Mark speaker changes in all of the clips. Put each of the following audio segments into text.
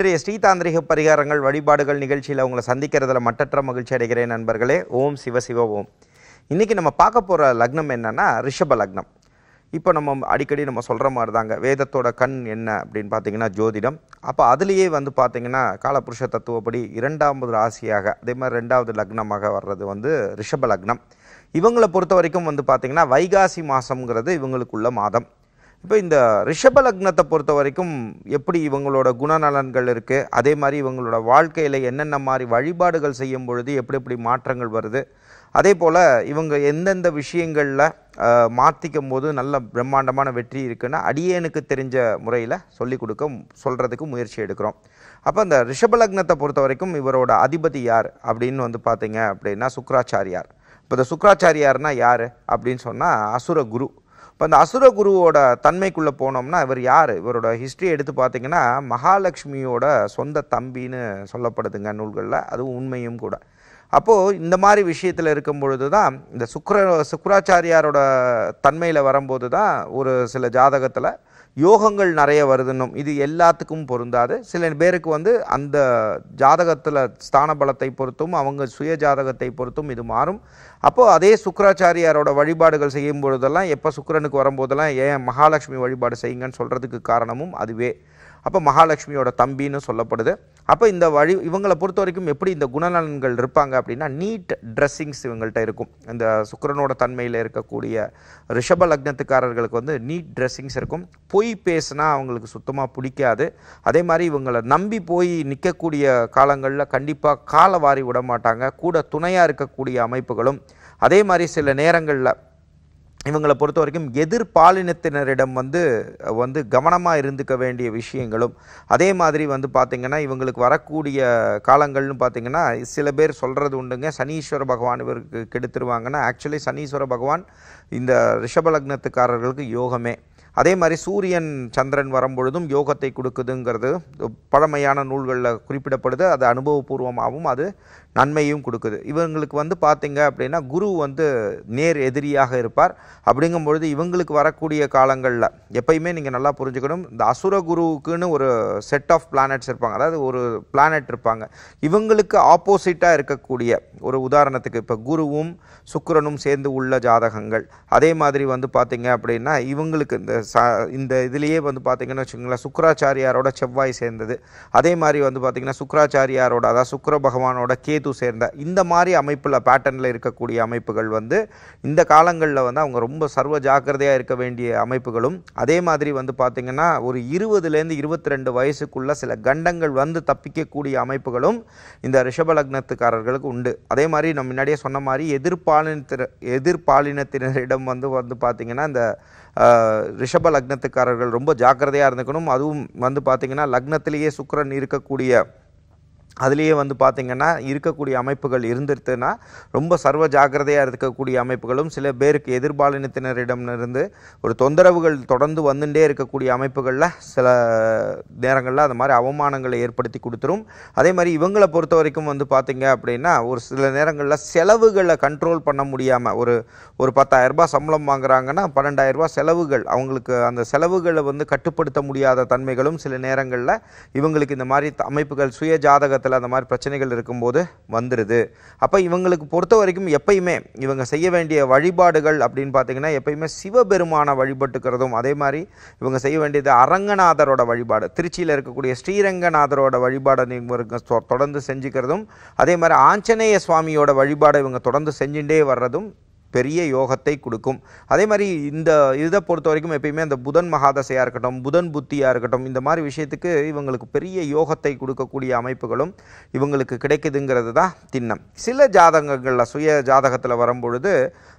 Speaker 1: இன்றைய ஸ்ரீதாந்திரிக பரிகாரங்கள் வழிபாடுகள் நிகழ்ச்சியில் உங்களை சந்திக்கிறதுல மட்டற்ற மகிழ்ச்சி அடைகிறேன் நண்பர்களே ஓம் சிவ சிவ ஓம் இன்றைக்கி நம்ம பார்க்க போகிற லக்னம் என்னென்னா ரிஷப லக்னம் இப்போ நம்ம அடிக்கடி நம்ம சொல்கிற மாதிரி தாங்க வேதத்தோட கண் என்ன அப்படின்னு பார்த்தீங்கன்னா ஜோதிடம் அப்போ அதுலேயே வந்து பார்த்திங்கன்னா காலபுருஷ தத்துவப்படி இரண்டாவது ராசியாக அதே மாதிரி ரெண்டாவது லக்னமாக வர்றது வந்து ரிஷப லக்னம் இவங்களை பொறுத்த வரைக்கும் வந்து பார்த்திங்கன்னா வைகாசி மாதங்கிறது இவங்களுக்குள்ள மாதம் இப்போ இந்த ரிஷப லக்னத்தை பொறுத்த வரைக்கும் எப்படி இவங்களோட குணநலன்கள் இருக்குது அதே மாதிரி இவங்களோட வாழ்க்கையில் என்னென்ன மாதிரி வழிபாடுகள் செய்யும் பொழுது எப்படி எப்படி மாற்றங்கள் வருது அதே போல் இவங்க எந்தெந்த விஷயங்களில் மாற்றிக்கும் போது நல்ல பிரம்மாண்டமான வெற்றி இருக்குன்னா அடியேனுக்கு தெரிஞ்ச முறையில் சொல்லி கொடுக்க சொல்கிறதுக்கு முயற்சி எடுக்கிறோம் அப்போ இந்த ரிஷபலக்னத்தை பொறுத்த வரைக்கும் இவரோட அதிபதி யார் அப்படின்னு வந்து பார்த்தீங்க அப்படின்னா சுக்கராச்சாரியார் இப்போ இந்த சுக்கராச்சாரியார்னா யார் அப்படின்னு சொன்னால் அசுர குரு இப்போ இந்த அசுரகுருவோட தன்மைக்குள்ளே போனோம்னா இவர் யார் இவரோட ஹிஸ்ட்ரி எடுத்து பார்த்திங்கன்னா மகாலட்சுமியோட சொந்த தம்பின்னு சொல்லப்படுதுங்க நூல்களில் அதுவும் உண்மையும் கூட அப்போது இந்த மாதிரி விஷயத்தில் இருக்கும் பொழுது தான் இந்த சுக்கர சுக்கராச்சாரியாரோட தன்மையில் வரும்போது தான் ஒரு சில ஜாதகத்தில் யோகங்கள் நிறைய வருதுன்னும் இது எல்லாத்துக்கும் பொருந்தாது சில பேருக்கு வந்து அந்த ஜாதகத்தில் ஸ்தான பலத்தை பொறுத்தும் அவங்க சுய ஜாதகத்தை பொறுத்தும் இது மாறும் அப்போது அதே சுக்கராச்சாரியாரோட வழிபாடுகள் செய்யும் பொழுதெல்லாம் எப்போ சுக்கரனுக்கு வரும்போதெல்லாம் ஏன் மகாலட்சுமி வழிபாடு செய்யுங்கன்னு சொல்கிறதுக்கு காரணமும் அதுவே அப்போ மகாலட்சுமியோட தம்பின்னு சொல்லப்படுது அப்போ இந்த வழி இவங்களை பொறுத்த வரைக்கும் எப்படி இந்த குணநலன்கள் இருப்பாங்க அப்படின்னா நீட் ட்ரெஸ்ஸிங்ஸ் இவங்கள்ட்ட இருக்கும் இந்த சுக்கரனோட தன்மையில் இருக்கக்கூடிய ரிஷப லக்னத்துக்காரர்களுக்கு வந்து நீட் ட்ரெஸ்ஸிங்ஸ் இருக்கும் பொய் பேசுனா அவங்களுக்கு சுத்தமாக பிடிக்காது அதே மாதிரி இவங்களை நம்பி போய் நிற்கக்கூடிய காலங்களில் கண்டிப்பாக காலை வாரி விட மாட்டாங்க கூட துணையாக இருக்கக்கூடிய அமைப்புகளும் அதே மாதிரி சில நேரங்களில் இவங்களை பொறுத்த வரைக்கும் எதிர்பாலினத்தினரிடம் வந்து வந்து கவனமாக இருந்துக்க வேண்டிய விஷயங்களும் அதே மாதிரி வந்து பார்த்திங்கன்னா இவங்களுக்கு வரக்கூடிய காலங்கள்னு பார்த்திங்கன்னா சில பேர் சொல்கிறது உண்டுங்க சனீஸ்வர பகவான் இவருக்கு கெடுத்துருவாங்கன்னா ஆக்சுவலி சனீஸ்வர பகவான் இந்த ரிஷபலக்னத்துக்காரர்களுக்கு யோகமே அதே மாதிரி சூரியன் சந்திரன் வரும்பொழுதும் யோகத்தை கொடுக்குதுங்கிறது பழமையான நூல்களில் குறிப்பிடப்படுது அது அனுபவபூர்வமாகவும் அது நன்மையும் கொடுக்குது இவங்களுக்கு வந்து பார்த்திங்க அப்படின்னா குரு வந்து நேர் எதிரியாக இருப்பார் அப்படிங்கும் பொழுது இவங்களுக்கு வரக்கூடிய காலங்களில் எப்பயுமே நீங்கள் நல்லா புரிஞ்சுக்கணும் இந்த அசுர குருவுக்குன்னு ஒரு செட் ஆஃப் பிளானட்ஸ் இருப்பாங்க அதாவது ஒரு பிளானட் இருப்பாங்க இவங்களுக்கு ஆப்போசிட்டாக இருக்கக்கூடிய ஒரு உதாரணத்துக்கு இப்போ குருவும் சுக்கரனும் சேர்ந்து உள்ள ஜாதகங்கள் அதே மாதிரி வந்து பார்த்திங்க அப்படின்னா இவங்களுக்கு இந்த ச இந்த இதுலேயே வந்து பார்த்தீங்கன்னு வச்சுக்கோங்களேன் சுக்கராச்சாரியாரோட செவ்வாய் சேர்ந்தது அதே மாதிரி வந்து பார்த்திங்கன்னா சுக்கராச்சாரியாரோட அதாவது சுக்கர பகவானோட கே கேது சேர்ந்த இந்த மாதிரி அமைப்பில் பேட்டர்னில் இருக்கக்கூடிய அமைப்புகள் வந்து இந்த காலங்களில் வந்து அவங்க ரொம்ப சர்வ ஜாக்கிரதையாக இருக்க வேண்டிய அமைப்புகளும் அதே மாதிரி வந்து பார்த்திங்கன்னா ஒரு இருபதுலேருந்து இருபத்தி ரெண்டு வயசுக்குள்ள சில கண்டங்கள் வந்து தப்பிக்கக்கூடிய அமைப்புகளும் இந்த ரிஷபலக்னத்துக்காரர்களுக்கு உண்டு அதே மாதிரி நம்ம முன்னாடியே சொன்ன மாதிரி எதிர்பாலினத்தின எதிர்பாலினத்தினரிடம் வந்து வந்து பார்த்திங்கன்னா இந்த ரிஷப லக்னத்துக்காரர்கள் ரொம்ப ஜாக்கிரதையாக இருந்துக்கணும் அதுவும் வந்து பார்த்திங்கன்னா லக்னத்திலேயே சுக்கரன் இருக்கக்கூடிய அதுலேயே வந்து பார்த்திங்கன்னா இருக்கக்கூடிய அமைப்புகள் இருந்துருதுன்னா ரொம்ப சர்வ ஜாக்கிரதையாக இருக்கக்கூடிய அமைப்புகளும் சில பேருக்கு எதிர்பாலினத்தினரிடமிருந்து ஒரு தொந்தரவுகள் தொடர்ந்து வந்துட்டே இருக்கக்கூடிய அமைப்புகளில் சில நேரங்களில் அந்த மாதிரி அவமானங்களை ஏற்படுத்தி கொடுத்துரும் அதே மாதிரி இவங்களை பொறுத்த வரைக்கும் வந்து பார்த்திங்க அப்படின்னா ஒரு சில நேரங்களில் செலவுகளை கண்ட்ரோல் பண்ண முடியாமல் ஒரு ஒரு பத்தாயிரரூபா சம்பளம் வாங்குறாங்கன்னா பன்னெண்டாயிரரூபா செலவுகள் அவங்களுக்கு அந்த செலவுகளை வந்து கட்டுப்படுத்த முடியாத தன்மைகளும் சில நேரங்களில் இவங்களுக்கு இந்த மாதிரி அமைப்புகள் சுய ஜாதக குடும்பத்தில் அந்த மாதிரி பிரச்சனைகள் இருக்கும்போது வந்துடுது அப்போ இவங்களுக்கு பொறுத்த வரைக்கும் எப்பயுமே இவங்க செய்ய வேண்டிய வழிபாடுகள் அப்படின்னு பார்த்தீங்கன்னா எப்பயுமே சிவபெருமானை வழிபட்டுக்கிறதும் அதே மாதிரி இவங்க செய்ய வேண்டியது அரங்கநாதரோட வழிபாடு திருச்சியில் இருக்கக்கூடிய ஸ்ரீரங்கநாதரோட வழிபாடை இவங்க தொடர்ந்து செஞ்சுக்கிறதும் அதே மாதிரி ஆஞ்சநேய சுவாமியோட வழிபாடை இவங்க தொடர்ந்து செஞ்சுட்டே வர்றதும் பெரிய யோகத்தை கொடுக்கும் அதே மாதிரி இந்த இதை பொறுத்த வரைக்கும் எப்பயுமே அந்த புதன் மகாதசையாக இருக்கட்டும் புதன் புத்தியாக இருக்கட்டும் இந்த மாதிரி விஷயத்துக்கு இவங்களுக்கு பெரிய யோகத்தை கொடுக்கக்கூடிய அமைப்புகளும் இவங்களுக்கு கிடைக்குதுங்கிறது தான் திண்ணம் சில ஜாதகங்களில் சுய ஜாதகத்தில் வரும்பொழுது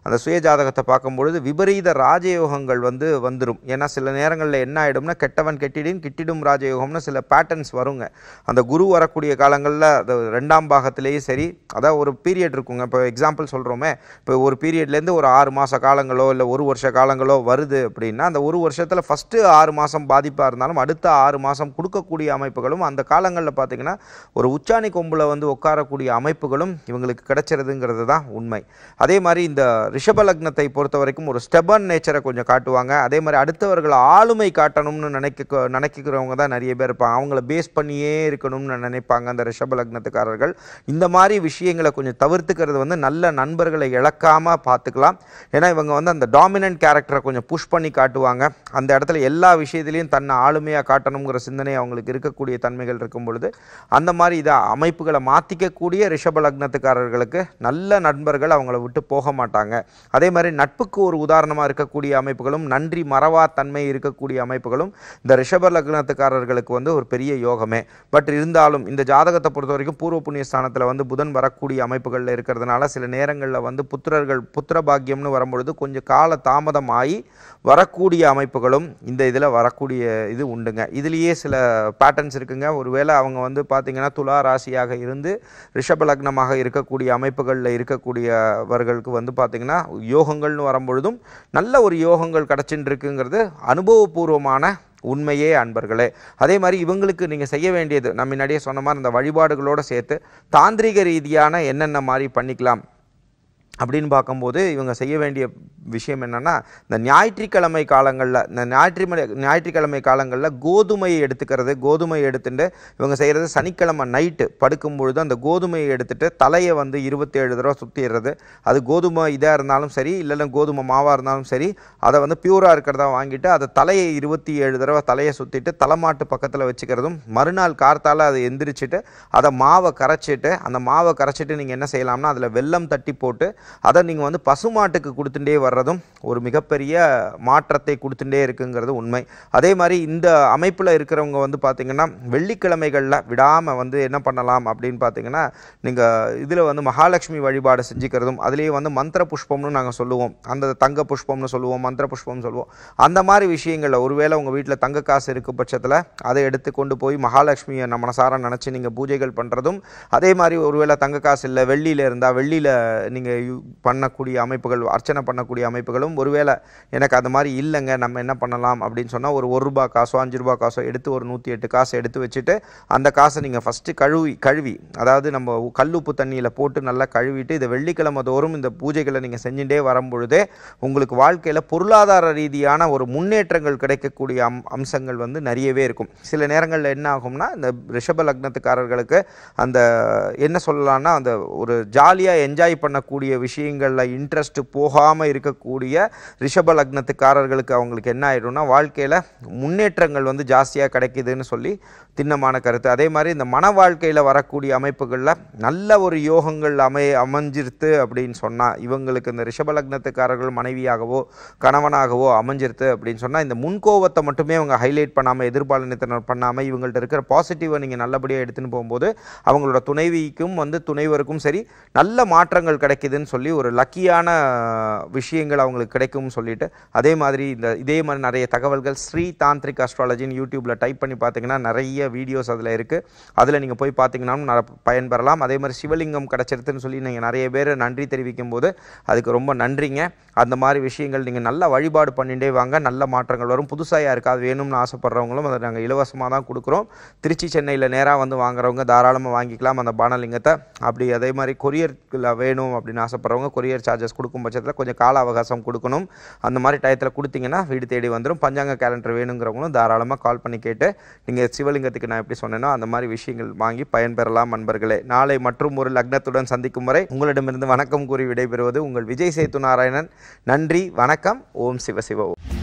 Speaker 1: அந்த சுய ஜாதகத்தை பார்க்கும்பொழுது விபரீத ராஜயோகங்கள் வந்து வந்துடும் ஏன்னா சில நேரங்களில் என்ன ஆகிடும்னா கெட்டவன் கெட்டிடும் கிட்டிடும் ராஜயோகம்னு சில பேட்டர்ன்ஸ் வருங்க அந்த குரு வரக்கூடிய காலங்களில் அது ரெண்டாம் பாகத்திலேயே சரி அதாவது ஒரு பீரியட் இருக்குங்க இப்போ எக்ஸாம்பிள் சொல்கிறோமே இப்போ ஒரு பீரியட்லேருந்து ஒரு ஆறு மாத காலங்களோ இல்லை ஒரு வருஷ காலங்களோ வருது அப்படின்னா அந்த ஒரு வருஷத்தில் ஃபஸ்ட்டு ஆறு மாதம் பாதிப்பாக இருந்தாலும் அடுத்த ஆறு மாதம் கொடுக்கக்கூடிய அமைப்புகளும் அந்த காலங்களில் பார்த்திங்கன்னா ஒரு உச்சாணி கொம்பில் வந்து உட்காரக்கூடிய அமைப்புகளும் இவங்களுக்கு கிடைச்சிருதுங்கிறது தான் உண்மை அதே மாதிரி இந்த ரிஷப லக்னத்தை பொறுத்த வரைக்கும் ஒரு ஸ்டெபன் நேச்சரை கொஞ்சம் காட்டுவாங்க அதே மாதிரி அடுத்தவர்கள் ஆளுமை காட்டணும்னு நினைக்க நினைக்கிறவங்க தான் நிறைய பேர் இருப்பாங்க அவங்கள பேஸ் பண்ணியே இருக்கணும்னு நினைப்பாங்க அந்த ரிஷப லக்னத்துக்காரர்கள் இந்த மாதிரி விஷயங்களை கொஞ்சம் தவிர்த்துக்கிறது வந்து நல்ல நண்பர்களை இழக்காமல் பார்த்துக்கலாம் ஏன்னா இவங்க வந்து அந்த டாமினன்ட் கேரக்டரை கொஞ்சம் புஷ் பண்ணி காட்டுவாங்க அந்த இடத்துல எல்லா விஷயத்துலையும் தன்னை ஆளுமையாக காட்டணுங்கிற சிந்தனை அவங்களுக்கு இருக்கக்கூடிய தன்மைகள் இருக்கும் பொழுது அந்த மாதிரி இதை அமைப்புகளை மாற்றிக்கக்கூடிய ரிஷப லக்னத்துக்காரர்களுக்கு நல்ல நண்பர்கள் அவங்கள விட்டு போக மாட்டாங்க அதே மாதிரி நட்புக்கு ஒரு உதாரணமாக இருக்கக்கூடிய அமைப்புகளும் நன்றி மறவா தன்மை இருக்கக்கூடிய அமைப்புகளும் இந்த ரிஷப லக்னத்துக்காரர்களுக்கு வந்து ஒரு பெரிய யோகமே பட் இருந்தாலும் இந்த ஜாதகத்தை பொறுத்த வரைக்கும் பூர்வ புண்ணிய ஸ்தானத்தில் வந்து புதன் வரக்கூடிய அமைப்புகளில் இருக்கிறதுனால சில நேரங்களில் வந்து புத்திரர்கள் புத்திர பாக்கியம்னு வரும்பொழுது கொஞ்சம் கால தாமதமாகி வரக்கூடிய அமைப்புகளும் இந்த இதில் வரக்கூடிய இது உண்டுங்க இதுலேயே சில பேட்டர்ன்ஸ் இருக்குங்க ஒருவேளை அவங்க வந்து பார்த்திங்கன்னா துலா ராசியாக இருந்து ரிஷப லக்னமாக இருக்கக்கூடிய அமைப்புகளில் இருக்கக்கூடியவர்களுக்கு வந்து பார்த்தீங்கன்னா பார்த்தீங்கன்னா யோகங்கள்னு வரும்பொழுதும் நல்ல ஒரு யோகங்கள் கிடச்சின்னு அனுபவபூர்வமான உண்மையே அன்பர்களே அதே மாதிரி இவங்களுக்கு நீங்கள் செய்ய வேண்டியது நம்ம முன்னாடியே சொன்ன மாதிரி அந்த வழிபாடுகளோடு சேர்த்து தாந்திரிக ரீதியான என்னென்ன மாதிரி பண்ணிக்கலாம் அப்படின்னு பார்க்கும்போது இவங்க செய்ய வேண்டிய விஷயம் என்னென்னா இந்த ஞாயிற்றுக்கிழமை காலங்களில் இந்த ஞாயிற்று ஞாயிற்றுக்கிழமை காலங்களில் கோதுமையை எடுத்துக்கிறது கோதுமையை எடுத்துட்டு இவங்க செய்கிறது சனிக்கிழமை நைட்டு படுக்கும்பொழுது அந்த கோதுமையை எடுத்துகிட்டு தலையை வந்து இருபத்தேழு தடவை சுற்றிடுறது அது கோதுமை இதாக இருந்தாலும் சரி இல்லைன்னா கோதுமை மாவாக இருந்தாலும் சரி அதை வந்து பியூராக இருக்கிறதா வாங்கிட்டு அதை தலையை இருபத்தி ஏழு தடவை தலையை சுற்றிட்டு தலைமாட்டு பக்கத்தில் வச்சுக்கிறதும் மறுநாள் கார்த்தால் அதை எந்திரிச்சிட்டு அதை மாவை கரைச்சிட்டு அந்த மாவை கரைச்சிட்டு நீங்கள் என்ன செய்யலாம்னா அதில் வெள்ளம் தட்டி போட்டு அதை நீங்கள் வந்து பசுமாட்டுக்கு கொடுத்துட்டே வர்றதும் ஒரு மிகப்பெரிய மாற்றத்தை கொடுத்துட்டே இருக்குங்கிறது உண்மை அதே மாதிரி இந்த அமைப்பில் இருக்கிறவங்க வந்து பார்த்திங்கன்னா வெள்ளிக்கிழமைகளில் விடாமல் வந்து என்ன பண்ணலாம் அப்படின்னு பார்த்தீங்கன்னா நீங்கள் இதில் வந்து மகாலட்சுமி வழிபாடு செஞ்சுக்கிறதும் அதுலேயே வந்து மந்திர புஷ்பம்னு நாங்கள் சொல்லுவோம் அந்த தங்க புஷ்பம்னு சொல்லுவோம் மந்திர புஷ்பம்னு சொல்லுவோம் அந்த மாதிரி விஷயங்களில் ஒருவேளை உங்கள் வீட்டில் தங்க காசு இருக்க பட்சத்தில் அதை எடுத்து கொண்டு போய் மகாலட்சுமியை நம்ம மனசார நினச்சி நீங்கள் பூஜைகள் பண்ணுறதும் அதே மாதிரி ஒருவேளை தங்க காசு இல்லை வெள்ளியில் இருந்தால் வெள்ளியில் நீங்கள் பண்ணக்கூடிய அமைப்புகள் அர்ச்சனை பண்ணக்கூடிய அமைப்புகளும் ஒருவேளை எனக்கு அது மாதிரி இல்லைங்க நம்ம என்ன பண்ணலாம் அப்படின்னு சொன்னால் ஒரு ஒரு ரூபா காசோ அஞ்சு ரூபா காசோ எடுத்து ஒரு நூற்றி எட்டு காசு எடுத்து வச்சுட்டு அந்த காசை நீங்கள் ஃபஸ்ட்டு கழுவி கழுவி அதாவது நம்ம கல்லுப்பு தண்ணியில் போட்டு நல்லா கழுவிட்டு இதை வெள்ளிக்கிழமை தோறும் இந்த பூஜைகளை நீங்கள் செஞ்சுட்டே வரும்பொழுதே உங்களுக்கு வாழ்க்கையில் பொருளாதார ரீதியான ஒரு முன்னேற்றங்கள் கிடைக்கக்கூடிய அம் அம்சங்கள் வந்து நிறையவே இருக்கும் சில நேரங்களில் என்ன ஆகும்னா இந்த ரிஷப லக்னத்துக்காரர்களுக்கு அந்த என்ன சொல்லலாம்னா அந்த ஒரு ஜாலியாக என்ஜாய் பண்ணக்கூடிய விஷயங்களில் இன்ட்ரெஸ்ட்டு போகாமல் இருக்கக்கூடிய ரிஷப லக்னத்துக்காரர்களுக்கு அவங்களுக்கு என்ன ஆகிடும்னா வாழ்க்கையில் முன்னேற்றங்கள் வந்து ஜாஸ்தியாக கிடைக்குதுன்னு சொல்லி திண்ணமான கருத்து அதே மாதிரி இந்த மன வாழ்க்கையில் வரக்கூடிய அமைப்புகளில் நல்ல ஒரு யோகங்கள் அமை அமைஞ்சிருத்து அப்படின்னு சொன்னால் இவங்களுக்கு இந்த ரிஷப லக்னத்துக்காரர்கள் மனைவியாகவோ கணவனாகவோ அமைஞ்சிருத்து அப்படின்னு சொன்னால் இந்த முன்கோவத்தை மட்டுமே அவங்க ஹைலைட் பண்ணாமல் எதிர்பாலனத்தினர் பண்ணாமல் இவங்கள்ட்ட இருக்கிற பாசிட்டிவை நீங்கள் நல்லபடியாக எடுத்துன்னு போகும்போது அவங்களோட துணைவிக்கும் வந்து துணைவருக்கும் சரி நல்ல மாற்றங்கள் கிடைக்குதுன்னு சொல்லி ஒரு லக்கியான விஷயங்கள் அவங்களுக்கு கிடைக்கும்னு சொல்லிட்டு அதே மாதிரி இந்த இதே மாதிரி நிறைய தகவல்கள் ஸ்ரீ தாந்திரிக் அஸ்ட்ராலஜின்னு யூடியூப்பில் டைப் பண்ணி பார்த்தீங்கன்னா நிறைய வீடியோஸ் அதில் இருக்குது அதில் நீங்கள் போய் பார்த்தீங்கன்னா பயன்பெறலாம் அதே மாதிரி சிவலிங்கம் கிடச்சிருதுன்னு சொல்லி நீங்கள் நிறைய பேர் நன்றி தெரிவிக்கும் போது அதுக்கு ரொம்ப நன்றிங்க அந்த மாதிரி விஷயங்கள் நீங்கள் நல்லா வழிபாடு பண்ணிகிட்டே வாங்க நல்ல மாற்றங்கள் வரும் புதுசாக யாருக்கு அது வேணும்னு ஆசைப்பட்றவங்களும் அதை நாங்கள் இலவசமாக தான் கொடுக்குறோம் திருச்சி சென்னையில் நேராக வந்து வாங்குறவங்க தாராளமாக வாங்கிக்கலாம் அந்த பானலிங்கத்தை அப்படி அதே மாதிரி கொரியரில் வேணும் அப்படின்னு ஆசைப்படுறோம் அவசரப்படுறவங்க கொரியர் சார்ஜஸ் கொடுக்கும் பட்சத்தில் கொஞ்சம் கால அவகாசம் கொடுக்கணும் அந்த மாதிரி டயத்தில் கொடுத்தீங்கன்னா வீடு தேடி வந்துடும் பஞ்சாங்க கேலண்டர் வேணுங்கிறவங்களும் தாராளமாக கால் பண்ணி கேட்டு நீங்கள் சிவலிங்கத்துக்கு நான் எப்படி சொன்னேனோ அந்த மாதிரி விஷயங்கள் வாங்கி பயன்பெறலாம் நண்பர்களே நாளை மற்றும் ஒரு லக்னத்துடன் சந்திக்கும் முறை உங்களிடமிருந்து வணக்கம் கூறி விடைபெறுவது உங்கள் விஜய் சேத்து நாராயணன் நன்றி வணக்கம் ஓம் சிவசிவ ஓம்